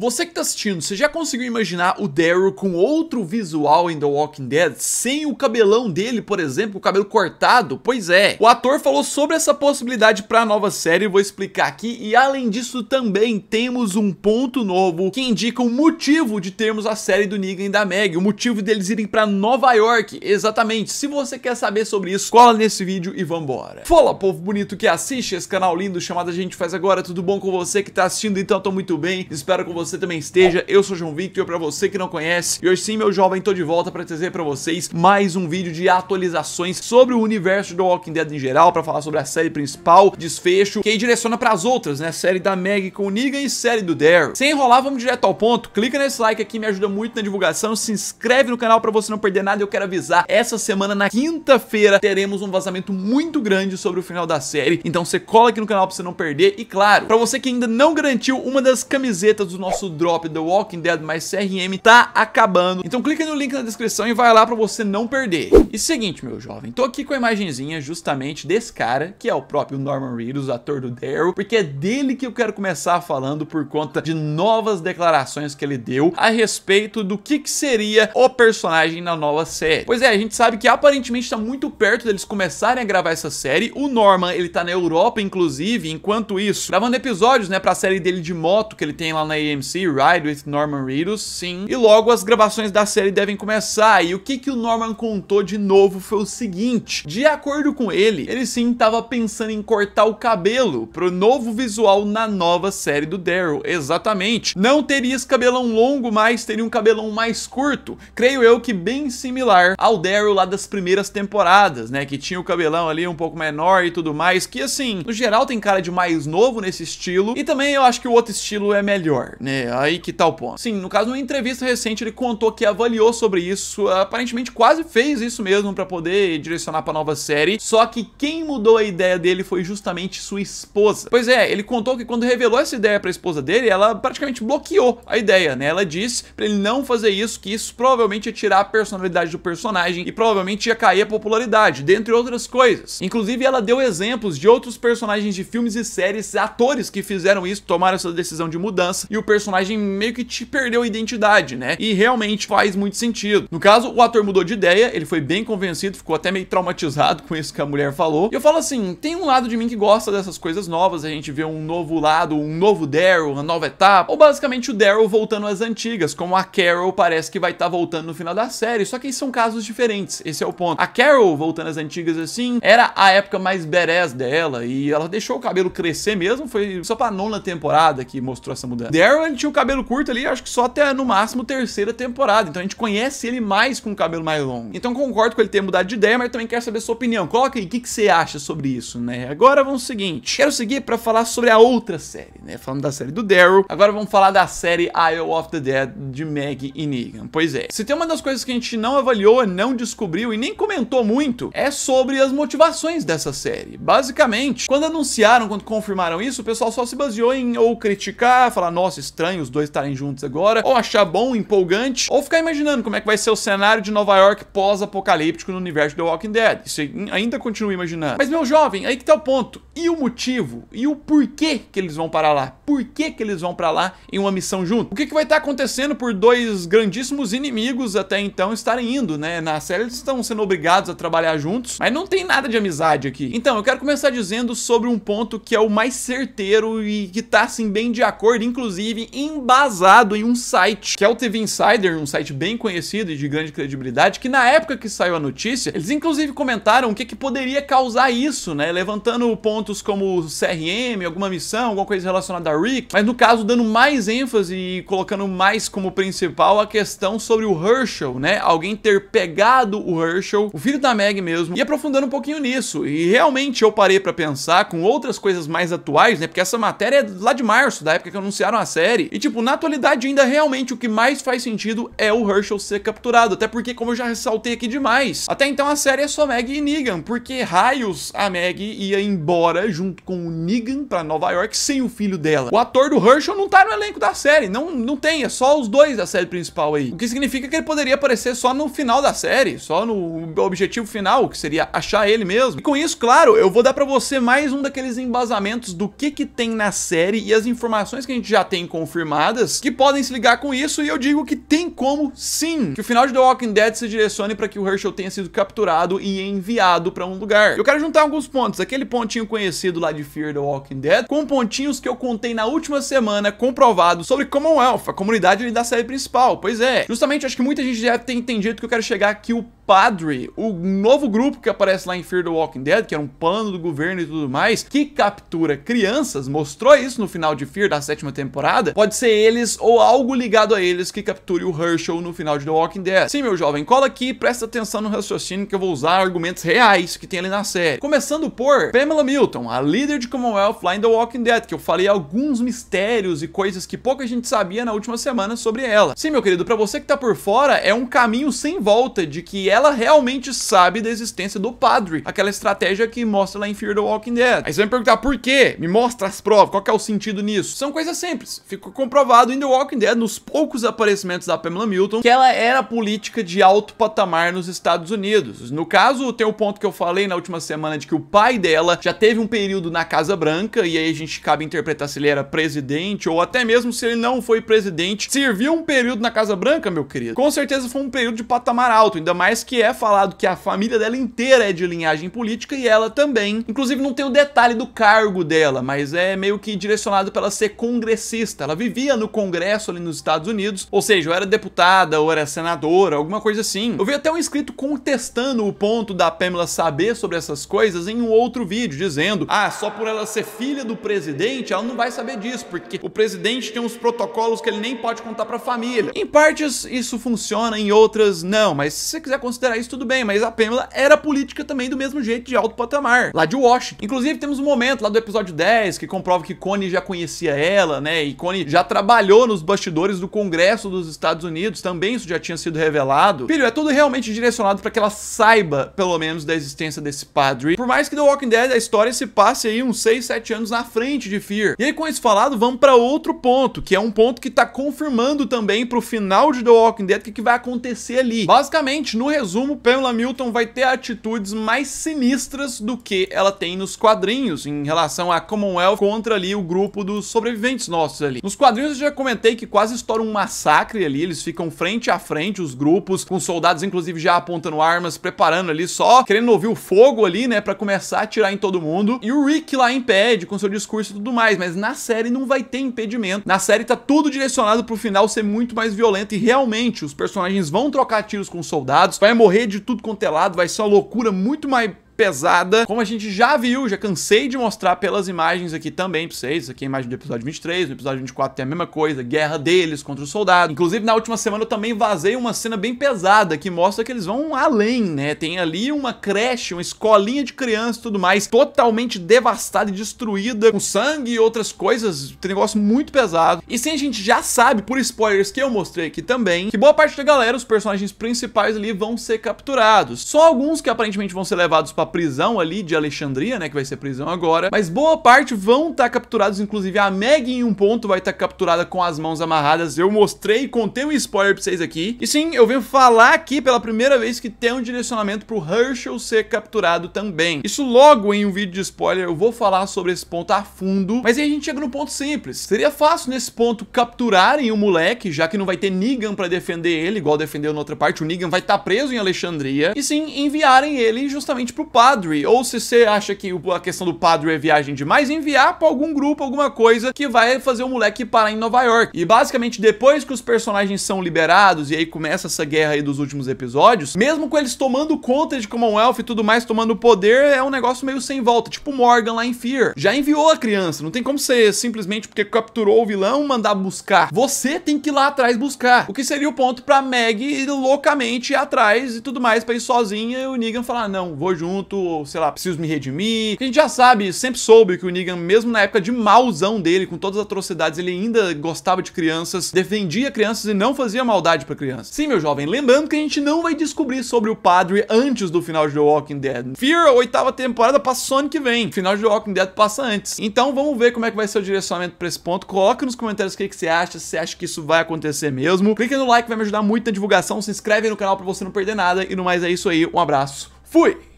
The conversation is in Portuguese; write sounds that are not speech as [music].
Você que tá assistindo, você já conseguiu imaginar o Daryl com outro visual em The Walking Dead, sem o cabelão dele, por exemplo, o cabelo cortado? Pois é, o ator falou sobre essa possibilidade para a nova série, vou explicar aqui, e além disso também temos um ponto novo que indica o motivo de termos a série do Negan e da Meg, o motivo deles irem para Nova York, exatamente. Se você quer saber sobre isso, cola nesse vídeo e vambora. Fala, povo bonito que assiste esse canal lindo chamado A Gente Faz Agora, tudo bom com você que tá assistindo? Então eu tô muito bem, espero que você você também esteja. Eu sou João Victor, para você que não conhece, e hoje sim, meu jovem, tô de volta para trazer para vocês mais um vídeo de atualizações sobre o universo do Walking Dead em geral, para falar sobre a série principal, desfecho, que aí direciona para as outras, né? Série da Maggie com o Negan e série do Daryl. Sem enrolar, vamos direto ao ponto. Clica nesse like aqui, me ajuda muito na divulgação, se inscreve no canal para você não perder nada. Eu quero avisar, essa semana na quinta-feira teremos um vazamento muito grande sobre o final da série. Então você cola aqui no canal para você não perder e claro, para você que ainda não garantiu uma das camisetas do nosso nosso drop The Walking Dead mais CRM tá acabando. Então clica no link na descrição e vai lá pra você não perder. E seguinte, meu jovem, tô aqui com a imagenzinha justamente desse cara, que é o próprio Norman Reedus, ator do Daryl, porque é dele que eu quero começar falando por conta de novas declarações que ele deu a respeito do que, que seria o personagem na nova série. Pois é, a gente sabe que aparentemente tá muito perto deles começarem a gravar essa série. O Norman, ele tá na Europa, inclusive, enquanto isso, gravando episódios, né, pra série dele de moto que ele tem lá na AMC DMC, Ride with Norman Reedus, sim. E logo as gravações da série devem começar. E o que, que o Norman contou de novo foi o seguinte. De acordo com ele, ele sim estava pensando em cortar o cabelo pro novo visual na nova série do Daryl. Exatamente. Não teria esse cabelão longo, mas teria um cabelão mais curto. Creio eu que bem similar ao Daryl lá das primeiras temporadas, né? Que tinha o cabelão ali um pouco menor e tudo mais. Que assim, no geral tem cara de mais novo nesse estilo. E também eu acho que o outro estilo é melhor, né? Né? Aí que tal tá ponto. Sim, no caso, numa entrevista recente, ele contou que avaliou sobre isso, aparentemente quase fez isso mesmo para poder direcionar para nova série, só que quem mudou a ideia dele foi justamente sua esposa. Pois é, ele contou que quando revelou essa ideia para a esposa dele, ela praticamente bloqueou a ideia, né? Ela disse para ele não fazer isso, que isso provavelmente ia tirar a personalidade do personagem e provavelmente ia cair a popularidade, dentre outras coisas. Inclusive, ela deu exemplos de outros personagens de filmes e séries, atores que fizeram isso, tomaram essa decisão de mudança e o personagem personagem meio que te perdeu a identidade, né? E realmente faz muito sentido. No caso, o ator mudou de ideia, ele foi bem convencido, ficou até meio traumatizado [laughs] com isso que a mulher falou. E eu falo assim, tem um lado de mim que gosta dessas coisas novas, a gente vê um novo lado, um novo Daryl, uma nova etapa, ou basicamente o Daryl voltando às antigas, como a Carol parece que vai estar tá voltando no final da série, só que são casos diferentes, esse é o ponto. A Carol, voltando às antigas assim, era a época mais badass dela, e ela deixou o cabelo crescer mesmo, foi só pra nona temporada que mostrou essa mudança. Daryl, ele tinha o cabelo curto ali, acho que só até no máximo terceira temporada. Então a gente conhece ele mais com o cabelo mais longo. Então concordo com ele ter mudado de ideia, mas também quero saber sua opinião. Coloca aí o que, que você acha sobre isso, né? Agora vamos ao seguinte. Quero seguir para falar sobre a outra série, né? Falando da série do Daryl. Agora vamos falar da série Isle of the Dead de Maggie e Negan. Pois é. Se tem uma das coisas que a gente não avaliou, não descobriu e nem comentou muito, é sobre as motivações dessa série. Basicamente, quando anunciaram, quando confirmaram isso, o pessoal só se baseou em ou criticar, falar, nossa, estranho estranho os dois estarem juntos agora, ou achar bom, empolgante, ou ficar imaginando como é que vai ser o cenário de Nova York pós-apocalíptico no universo The Walking Dead. Isso ainda continuo imaginando. Mas, meu jovem, aí que tá o ponto. E o motivo? E o porquê que eles vão para lá? Por que, que eles vão para lá em uma missão junto? O que, que vai estar tá acontecendo por dois grandíssimos inimigos até então estarem indo, né? Na série eles estão sendo obrigados a trabalhar juntos, mas não tem nada de amizade aqui. Então, eu quero começar dizendo sobre um ponto que é o mais certeiro e que tá, assim, bem de acordo, inclusive, embasado em um site, que é o TV Insider, um site bem conhecido e de grande credibilidade, que na época que saiu a notícia, eles inclusive comentaram o que, que poderia causar isso, né? Levantando pontos como CRM, alguma missão, alguma coisa relacionada a Rick, mas no caso dando mais ênfase e colocando mais como principal a questão sobre o Herschel, né? Alguém ter pegado o Herschel, o filho da Meg mesmo, e aprofundando um pouquinho nisso. E realmente eu parei para pensar com outras coisas mais atuais, né? Porque essa matéria é lá de março, da época que anunciaram a série série. E tipo, na atualidade ainda realmente o que mais faz sentido é o Herschel ser capturado, até porque como eu já ressaltei aqui demais, até então a série é só Maggie e Negan, porque raios a Maggie ia embora junto com o Negan para Nova York sem o filho dela. O ator do Herschel não tá no elenco da série, não, não tem, é só os dois da série principal aí. O que significa que ele poderia aparecer só no final da série, só no objetivo final, que seria achar ele mesmo. E com isso, claro, eu vou dar para você mais um daqueles embasamentos do que que tem na série e as informações que a gente já tem com confirmadas que podem se ligar com isso e eu digo que tem como sim que o final de The Walking Dead se direcione para que o Herschel tenha sido capturado e enviado para um lugar. Eu quero juntar alguns pontos, aquele pontinho conhecido lá de Fear the Walking Dead, com pontinhos que eu contei na última semana comprovados sobre Commonwealth, a comunidade da série principal. Pois é, justamente acho que muita gente deve ter entendido que eu quero chegar aqui o Padre, o novo grupo que aparece lá em Fear the Walking Dead, que era um plano do governo e tudo mais, que captura crianças, mostrou isso no final de Fear da sétima temporada, pode ser eles ou algo ligado a eles que capture o Herschel no final de The Walking Dead. Sim, meu jovem, cola aqui e presta atenção no raciocínio que eu vou usar argumentos reais que tem ali na série. Começando por Pamela Milton, a líder de Commonwealth lá em The Walking Dead, que eu falei alguns mistérios e coisas que pouca gente sabia na última semana sobre ela. Sim, meu querido, para você que tá por fora, é um caminho sem volta de que ela realmente sabe da existência do padre. Aquela estratégia que mostra lá em Fear the Walking Dead. Aí você vai me perguntar por quê? Me mostra as provas, qual é o sentido nisso? São coisas simples. Ficou comprovado em The Walking Dead, nos poucos aparecimentos da Pamela Milton, que ela era política de alto patamar nos Estados Unidos. No caso, tem o ponto que eu falei na última semana de que o pai dela já teve um período na Casa Branca, e aí a gente cabe interpretar se ele era presidente, ou até mesmo se ele não foi presidente, serviu um período na Casa Branca, meu querido. Com certeza foi um período de patamar alto, ainda mais que é falado que a família dela inteira é de linhagem política e ela também. Inclusive não tem o detalhe do cargo dela, mas é meio que direcionado para ela ser congressista. Ela vivia no Congresso ali nos Estados Unidos, ou seja, ou era deputada ou era senadora, alguma coisa assim. Eu vi até um inscrito contestando o ponto da Pamela saber sobre essas coisas em um outro vídeo, dizendo: "Ah, só por ela ser filha do presidente, ela não vai saber disso, porque o presidente tem uns protocolos que ele nem pode contar para a família". Em partes isso funciona, em outras não, mas se você quiser considerar isso tudo bem, mas a Pamela era política também do mesmo jeito de alto patamar, lá de Washington. Inclusive temos um momento lá do episódio 10 que comprova que Connie já conhecia ela, né? E Connie já trabalhou nos bastidores do Congresso dos Estados Unidos, também isso já tinha sido revelado. Filho, é tudo realmente direcionado para que ela saiba, pelo menos, da existência desse padre. Por mais que The Walking Dead, a história se passe aí uns 6, 7 anos na frente de Fear. E aí com isso falado, vamos para outro ponto, que é um ponto que tá confirmando também pro final de The Walking Dead o que, que vai acontecer ali. Basicamente, no resumo, Pamela Milton vai ter atitudes mais sinistras do que ela tem nos quadrinhos em relação a Commonwealth contra ali o grupo dos sobreviventes nossos ali. Nos quadrinhos eu já comentei que quase estoura um massacre ali, eles ficam frente a frente, os grupos, com soldados inclusive já apontando armas, preparando ali só, querendo ouvir o fogo ali, né, pra começar a atirar em todo mundo. E o Rick lá impede com seu discurso e tudo mais, mas na série não vai ter impedimento. Na série tá tudo direcionado pro final ser muito mais violento e realmente os personagens vão trocar tiros com soldados, vai vai morrer de tudo quanto é lado, vai ser uma loucura muito mais pesada. Como a gente já viu, já cansei de mostrar pelas imagens aqui também pra vocês. Isso aqui é a imagem do episódio 23, no episódio 24 tem a mesma coisa, guerra deles contra o soldado. Inclusive, na última semana eu também vazei uma cena bem pesada que mostra que eles vão além, né? Tem ali uma creche, uma escolinha de crianças e tudo mais, totalmente devastada e destruída, com sangue e outras coisas, um negócio muito pesado. E sim, a gente já sabe, por spoilers que eu mostrei aqui também, que boa parte da galera, os personagens principais ali, vão ser capturados. Só alguns que aparentemente vão ser levados para prisão ali de Alexandria, né, que vai ser prisão agora. Mas boa parte vão estar tá capturados, inclusive a Meg em um ponto vai estar tá capturada com as mãos amarradas. Eu mostrei, contei um spoiler pra vocês aqui. E sim, eu venho falar aqui pela primeira vez que tem um direcionamento pro Herschel ser capturado também. Isso logo em um vídeo de spoiler, eu vou falar sobre esse ponto a fundo. Mas aí a gente chega no ponto simples. Seria fácil nesse ponto capturarem o moleque, já que não vai ter Negan para defender ele, igual defendeu na outra parte. O Negan vai estar tá preso em Alexandria. E sim, enviarem ele justamente pro padre, ou se você acha que a questão do padre é viagem demais, enviar para algum grupo, alguma coisa que vai fazer o moleque parar em Nova York. E basicamente, depois que os personagens são liberados, e aí começa essa guerra aí dos últimos episódios, mesmo com eles tomando conta de Commonwealth e tudo mais, tomando poder, é um negócio meio sem volta, tipo Morgan lá em Fear. Já enviou a criança, não tem como ser simplesmente porque capturou o vilão mandar buscar. Você tem que ir lá atrás buscar. O que seria o ponto pra Maggie loucamente ir atrás e tudo mais, pra ir sozinha e o Negan falar, não, vou junto junto, ou sei lá, preciso me redimir. A gente já sabe, sempre soube que o Negan, mesmo na época de mauzão dele, com todas as atrocidades, ele ainda gostava de crianças, defendia crianças e não fazia maldade para crianças. Sim, meu jovem, lembrando que a gente não vai descobrir sobre o padre antes do final de The Walking Dead. Fear, oitava temporada, passa Sonic ano que vem. final de The Walking Dead passa antes. Então vamos ver como é que vai ser o direcionamento pra esse ponto. Coloque nos comentários o que, que você acha, se você acha que isso vai acontecer mesmo. Clique no like, vai me ajudar muito na divulgação. Se inscreve no canal pra você não perder nada. E no mais é isso aí. Um abraço. Fui!